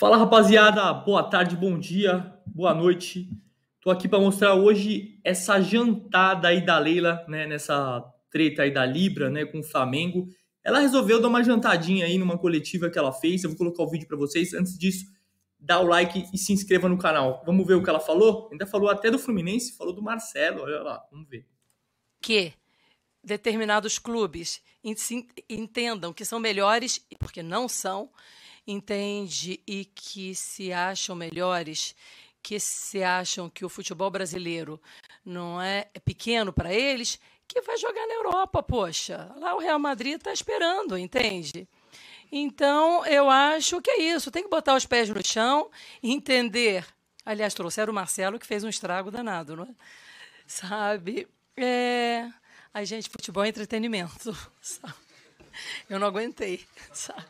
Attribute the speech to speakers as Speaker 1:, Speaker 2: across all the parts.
Speaker 1: Fala rapaziada, boa tarde, bom dia, boa noite. Tô aqui para mostrar hoje essa jantada aí da Leila, né, nessa treta aí da Libra, né, com o Flamengo. Ela resolveu dar uma jantadinha aí numa coletiva que ela fez. Eu vou colocar o vídeo para vocês. Antes disso, dá o like e se inscreva no canal. Vamos ver o que ela falou? Ainda falou até do Fluminense, falou do Marcelo, olha lá, vamos ver.
Speaker 2: Que determinados clubes entendam que são melhores, porque não são, entende e que se acham melhores, que se acham que o futebol brasileiro não é, é pequeno para eles, que vai jogar na Europa, poxa. Lá o Real Madrid está esperando, entende? Então, eu acho que é isso. Tem que botar os pés no chão, entender. Aliás, trouxeram o Marcelo, que fez um estrago danado, não é? Sabe? É... Ai, gente, futebol é entretenimento. Sabe? Eu não aguentei, sabe?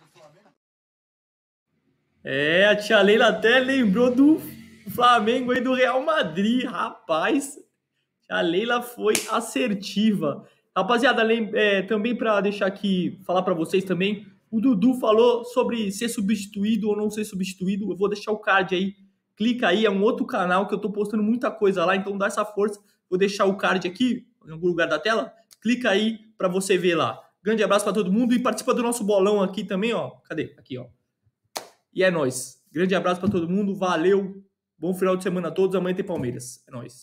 Speaker 1: É, a tia Leila até lembrou do Flamengo e do Real Madrid, rapaz. A Leila foi assertiva. Rapaziada, é, também para deixar aqui, falar para vocês também, o Dudu falou sobre ser substituído ou não ser substituído. Eu vou deixar o card aí. Clica aí, é um outro canal que eu tô postando muita coisa lá, então dá essa força. Vou deixar o card aqui, em algum lugar da tela. Clica aí para você ver lá. Grande abraço para todo mundo e participa do nosso bolão aqui também, ó. Cadê? Aqui, ó. E é nós. Grande abraço para todo mundo. Valeu. Bom final de semana a todos. Amanhã tem Palmeiras. É nós.